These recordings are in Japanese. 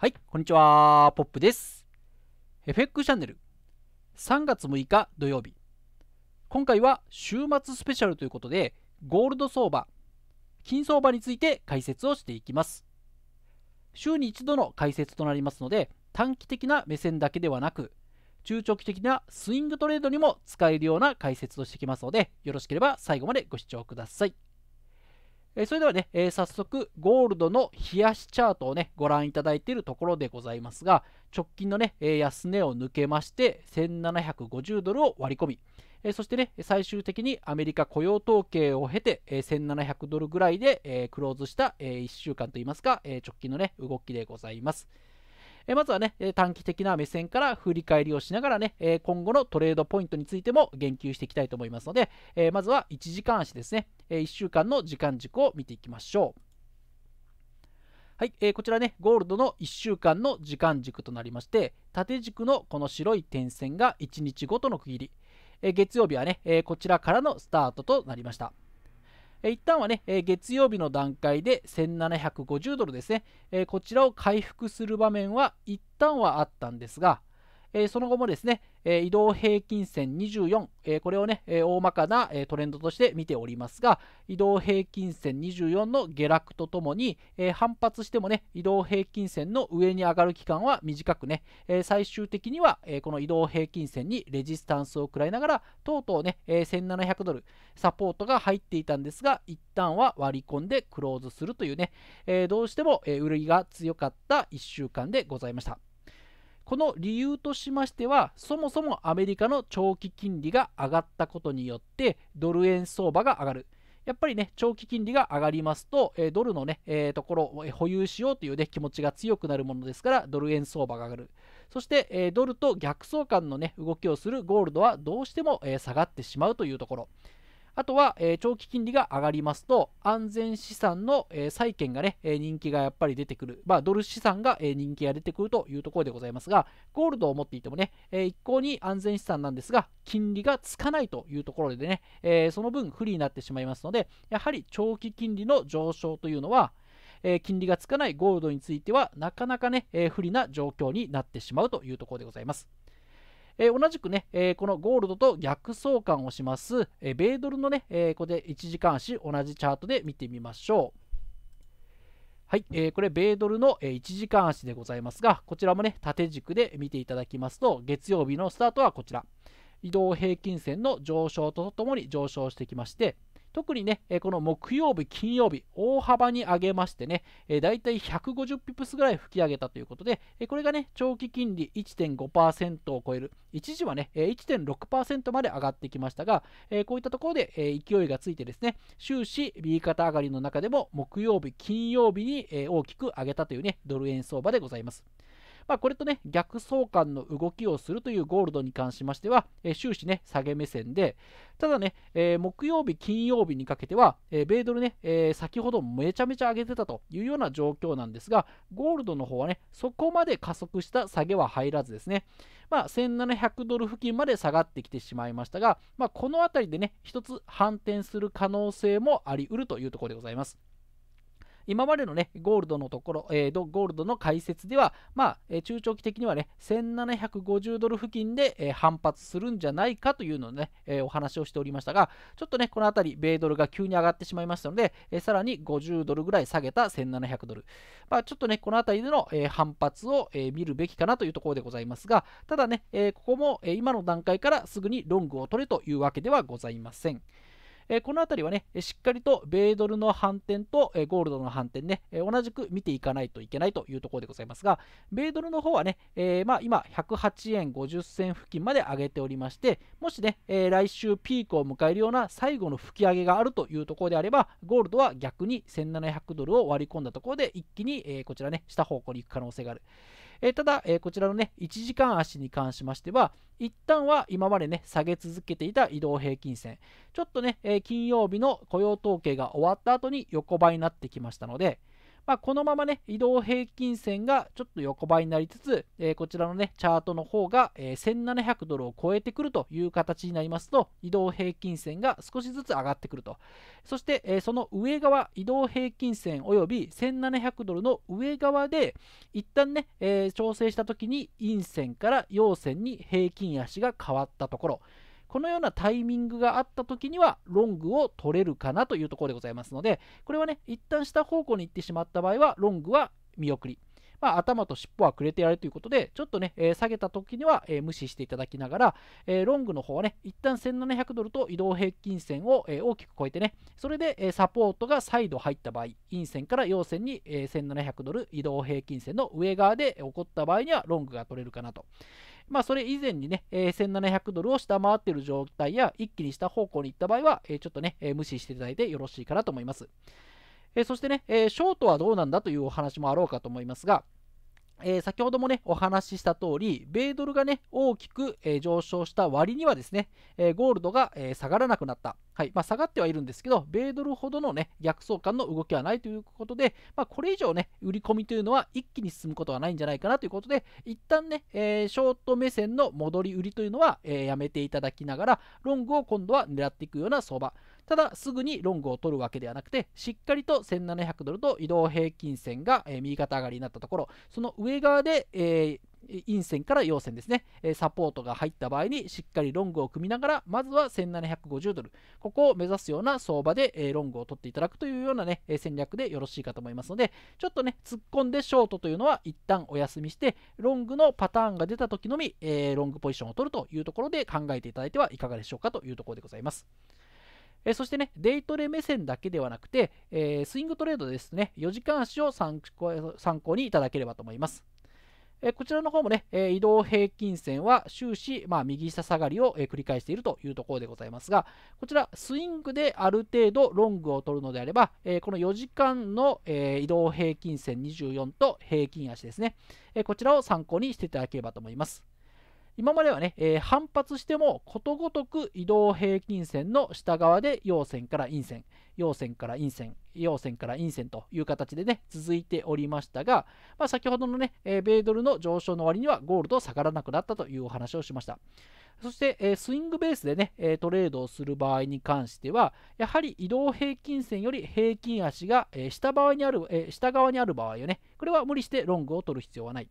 はい、こんにちは、ポップです。FX チャンネル3月6日土曜日。今回は週末スペシャルということで、ゴールド相場、金相場について解説をしていきます。週に一度の解説となりますので、短期的な目線だけではなく、中長期的なスイングトレードにも使えるような解説をしてきますので、よろしければ最後までご視聴ください。えそれではね、えー、早速ゴールドの冷やしチャートをねご覧いただいているところでございますが直近のね、え安値を抜けまして1750ドルを割り込み、えそしてね最終的にアメリカ雇用統計を経て、え1700ドルぐらいで、えクローズした、え1週間といいますか、え直近のね動きでございます。えまずはね、短期的な目線から振り返りをしながらね、え今後のトレードポイントについても言及していきたいと思いますので、えまずは1時間足ですね、え1週間の時間軸を見ていきましょう。はい、えー、こちらね、ゴールドの1週間の時間軸となりまして、縦軸のこの白い点線が1日ごとの区切り、えー、月曜日はね、えー、こちらからのスタートとなりました。一旦はね、月曜日の段階で1750ドルですね、こちらを回復する場面は一旦はあったんですが、えー、その後もですね、えー、移動平均線24、えー、これをね、え大まかな、えトレンドとして見ておりますが、移動平均線24の下落とともに、え反発してもね、移動平均線の上に上がる期間は短くね、え最終的には、えこの移動平均線にレジスタンスを食らいながら、とうとうね、え1700ドルサポートが入っていたんですが、一旦は割り込んでクローズするというね、えどうしても、え売りが強かった1週間でございました。この理由としましてはそもそもアメリカの長期金利が上がったことによってドル円相場が上がるやっぱりね、長期金利が上がりますと、えドルのね、えー、ところを保有しようというね、気持ちが強くなるものですから、ドル円相場が上がる。そして、えドルと逆相関のね、動きをするゴールドはどうしても、え下がってしまうというところ。あとは、えー、長期金利が上がりますと、安全資産の、えー、債券がね、え人気がやっぱり出てくる、まあ、ドル資産が、え人気が出てくるというところでございますが、ゴールドを持っていてもね、え一向に安全資産なんですが、金利がつかないというところでね、えその分不利になってしまいますので、やはり長期金利の上昇というのは、え金利がつかないゴールドについては、なかなかね、え不利な状況になってしまうというところでございます。えー、同じくね、えー、このゴールドと逆相関をします、え米ドルのね、えここで1時間足同じチャートで見てみましょう。はい、えー、これ、米ドルの、え1時間足でございますが、こちらもね、縦軸で見ていただきますと、月曜日のスタートはこちら。移動平均線の上昇とともに上昇してきまして、特にね、この木曜日、金曜日、大幅に上げましてね、だいたい150ピプスぐらい吹き上げたということで、これがね、長期金利1.5%を超える、一時はね、1.6%まで上がってきましたが、こういったところで勢いがついてですね、終始 B 型上がりの中でも木曜日、金曜日に大きく上げたというね、ドル円相場でございます。まあ、これとね、逆相関の動きをするというゴールドに関しましては、えー、終始ね、下げ目線で、ただね、えー、木曜日、金曜日にかけては、えー、米ドルね、え先ほどめちゃめちゃ上げてたというような状況なんですが、ゴールドの方はね、そこまで加速した下げは入らずですね、まあ、1700ドル付近まで下がってきてしまいましたが、まあ、この辺りでね、一つ反転する可能性もありうるというところでございます。今までのね、ゴールドのところ、えー、ゴールドの解説では、まあ、えー、中長期的にはね、1750ドル付近で、えー、反発するんじゃないかというのをね、えー、お話をしておりましたが、ちょっとね、この辺り、米ドルが急に上がってしまいましたので、えー、さらに50ドルぐらい下げた1700ドル。まあ、ちょっとね、この辺りでの、えー、反発を、えー、見るべきかなというところでございますが、ただね、えー、ここも、えー、今の段階からすぐにロングを取れというわけではございません。えこの辺りはね、しっかりと米ドルの反転と、えゴールドの反転ね、え同じく見ていかないといけないというところでございますが、米ドルの方はね、えまあ、今、108円50銭付近まで上げておりまして、もしね、え来週ピークを迎えるような最後の吹き上げがあるというところであれば、ゴールドは逆に1700ドルを割り込んだところで、一気に、えこちらね、下方向に行く可能性がある。えー、ただ、えー、こちらのね、1時間足に関しましては、一旦は今までね、下げ続けていた移動平均線、ちょっとね、えー、金曜日の雇用統計が終わった後に横ばいになってきましたので、まあ、このままね、移動平均線がちょっと横ばいになりつつ、えー、こちらのね、チャートの方が、え1700ドルを超えてくるという形になりますと、移動平均線が少しずつ上がってくると。そして、えその上側、移動平均線及び1700ドルの上側で、一旦ね、え調整した時に陰線から陽線に平均足が変わったところ、このようなタイミングがあった時にはロングを取れるかなというところでございますのでこれはね一旦下方向に行ってしまった場合はロングは見送りまあ、頭と尻尾はくれてやるということで、ちょっとね、えー、下げた時には、えー、無視していただきながら、えー、ロングの方はね、一旦1700ドルと移動平均線を、え大きく超えてね、それで、えサポートが再度入った場合、陰線から陽線に、え1700ドル移動平均線の上側で起こった場合には、ロングが取れるかなと。まあ、それ以前にね、えー、1700ドルを下回っている状態や、一気に下方向に行った場合は、えー、ちょっとね、えー、無視していただいてよろしいかなと思います。えそしてね、えショートはどうなんだというお話もあろうかと思いますが、えー、先ほどもね、お話しした通り、米ドルがね、大きく、えー、上昇した割にはですね、えー、ゴールドが、え下がらなくなった。はいまあ、下がってはいるんですけど、米ドルほどの、ね、逆相関の動きはないということで、まあ、これ以上ね、売り込みというのは一気に進むことはないんじゃないかなということで、一旦ね、えショート目線の戻り売りというのは、えやめていただきながら、ロングを今度は狙っていくような相場。ただすぐにロングを取るわけではなくてしっかりと1700ドルと移動平均線が、右肩上がりになったところその上側で、えー陰線から陽線ですね、サポートが入った場合にしっかりロングを組みながら、まずは1750ドル、ここを目指すような相場で、ロングを取っていただくというようなね、戦略でよろしいかと思いますので、ちょっとね、突っ込んでショートというのは一旦お休みして、ロングのパターンが出た時のみ、ロングポジションを取るというところで考えていただいてはいかがでしょうかというところでございます。えそしてね、デイトレ目線だけではなくて、えー、スイングトレードですね、4時間足を参考にいただければと思います。えこちらの方もね、え移動平均線は終始、まあ、右下下がりを、え繰り返しているというところでございますが、こちらスイングである程度ロングを取るのであれば、えこの4時間の、え移動平均線24と平均足ですね、えこちらを参考にしていただければと思います。今まではね、えー、反発してもことごとく移動平均線の下側で陽線から陰線、陽線から陰線、陽線から陰線という形でね、続いておりましたが、まあ、先ほどのね、えー、米ドルの上昇の割にはゴールド下がらなくなったというお話をしました。そして、えー、スイングベースでね、えトレードをする場合に関しては、やはり移動平均線より平均足が、え下場にある、え下側にある場合よね、これは無理してロングを取る必要はない。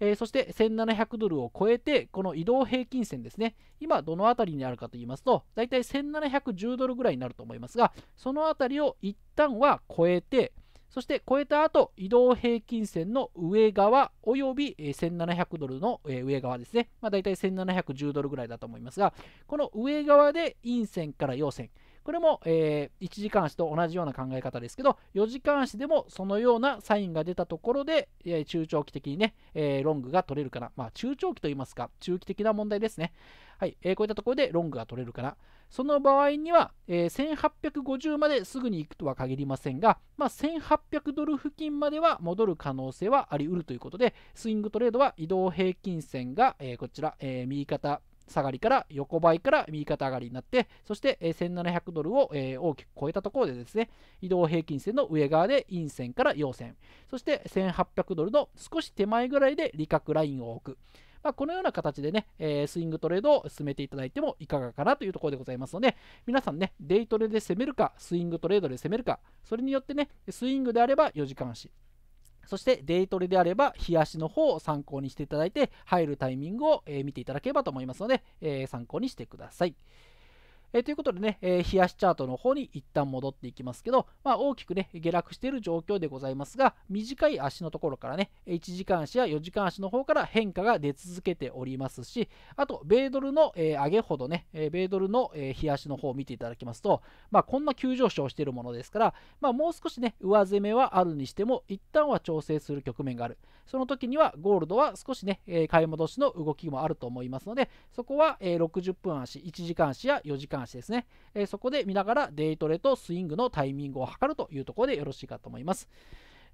えー、そして1700ドルを超えて、この移動平均線ですね、今どのあたりにあるかと言いますと、だいたい1710ドルぐらいになると思いますが、そのあたりを一旦は超えて、そして超えた後、移動平均線の上側および1700ドルの上側ですね。まあ、大体1710ドルぐらいだと思いますが、この上側で陰線から陽線。これも、えー、1時間足と同じような考え方ですけど、4時間足でもそのようなサインが出たところで、え中長期的にね、えー、ロングが取れるかな。まあ、中長期といいますか、中期的な問題ですね。はい、えー、こういったところでロングが取れるかな。その場合には、えー、1850まですぐに行くとは限りませんが、まあ、1800ドル付近までは戻る可能性はあり得るということで、スイングトレードは移動平均線が、えー、こちら、えー、右肩下がりから横ばいから右肩上がりになってそして、え1700ドルを、え大きく超えたところでですね移動平均線の上側で陰線から陽線そして1800ドルの少し手前ぐらいで利確ラインを置くまあ、このような形でね、えー、スイングトレードを進めていただいてもいかがかなというところでございますので、皆さんね、デイトレで攻めるか、スイングトレードで攻めるか、それによってね、スイングであれば4時間足、そしてデイトレであれば、日足の方を参考にしていただいて、入るタイミングを、え見ていただければと思いますので、え参考にしてください。えー、ということでね、えー、冷やしチャートの方に一旦戻っていきますけど、まあ、大きくね、下落している状況でございますが、短い足のところからね、1時間足や4時間足の方から変化が出続けておりますし、あと、米ドルの、えー、上げほどね、え米ドルの、えー、冷やしの方を見ていただきますと、まあ、こんな急上昇しているものですから、まあ、もう少しね、上攻めはあるにしても、一旦は調整する局面がある。その時には、ゴールドは少しね、え買い戻しの動きもあると思いますので、そこは、え60分足、1時間足や4時間関してですね、えー、そこで見ながらデイトレとスイングのタイミングを測るというところでよろしいかと思います。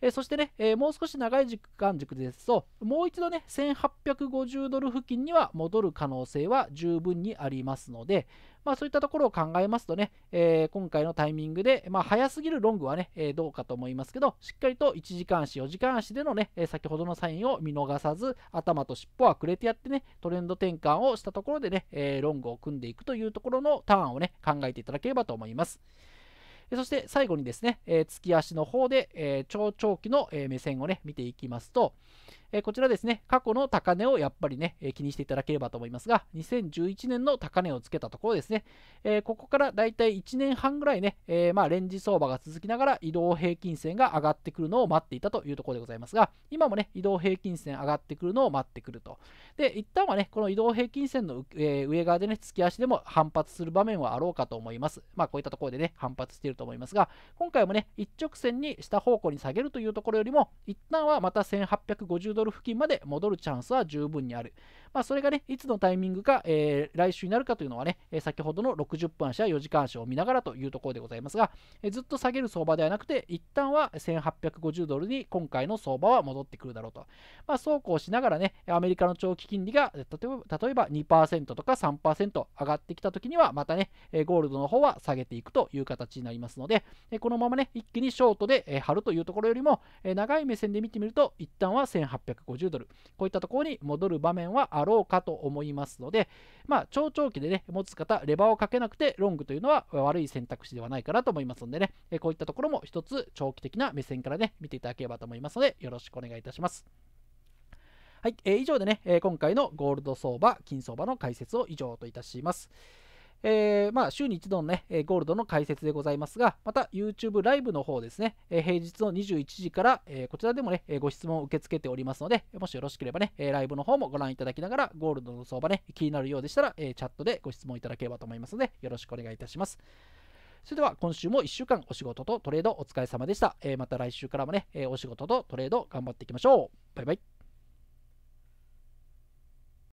えー、そしてね、えー、もう少し長い時間軸ですと、もう一度ね、1850ドル付近には戻る可能性は十分にありますので、まあ、そういったところを考えますとね、えー、今回のタイミングで、まあ、早すぎるロングはね、えどうかと思いますけど、しっかりと1時間足、4時間足でのね、え先ほどのサインを見逃さず、頭と尻尾はくれてやってね、トレンド転換をしたところでね、えロングを組んでいくというところのターンをね、考えていただければと思います。そして最後にですね、えー、月足の方で、えー、超長期の目線をね、見ていきますと、えこちらですね、過去の高値をやっぱりね、え気にしていただければと思いますが、2011年の高値をつけたところですね、えここからだいたい1年半ぐらいね、えまあ、レンジ相場が続きながら移動平均線が上がってくるのを待っていたというところでございますが、今もね、移動平均線上がってくるのを待ってくると。で、一旦はね、この移動平均線の、え上側でね、突き足でも反発する場面はあろうかと思います。まあ、こういったところでね、反発していると思いますが、今回もね、一直線に下方向に下げるというところよりも、一旦はまた1850ドル付近まで戻るチャンスは十分にあるまあ、それがね、いつのタイミングか、えー、来週になるかというのはね、先ほどの60分足や4時間足を見ながらというところでございますが、えずっと下げる相場ではなくて、一旦は1850ドルに今回の相場は戻ってくるだろうと。まあ、そうこうしながらね、アメリカの長期金利が例えば2%とか3%上がってきたときには、またね、ゴールドの方は下げていくという形になりますので、このままね、一気にショートで張るというところよりも、長い目線で見てみると、一旦は1850ドル、こういったところに戻る場面はあろうかと思いますので、まあ、超長期でね、持つ方、レバーをかけなくてロングというのは悪い選択肢ではないかなと思いますのでね、えこういったところも一つ長期的な目線からね、見ていただければと思いますので、よろしくお願いいたします。はい、えー、以上でね、え今回のゴールド相場、金相場の解説を以上といたします。えー、まあ、週に一度のね、ゴールドの解説でございますが、また YouTube ライブの方ですね、平日の21時から、えこちらでもね、ご質問を受け付けておりますので、もしよろしければね、ライブの方もご覧いただきながら、ゴールドの相場ね、気になるようでしたら、チャットでご質問いただければと思いますので、よろしくお願いいたします。それでは今週も1週間お仕事とトレードお疲れ様でした。また来週からもね、お仕事とトレード頑張っていきましょう。バイバイ。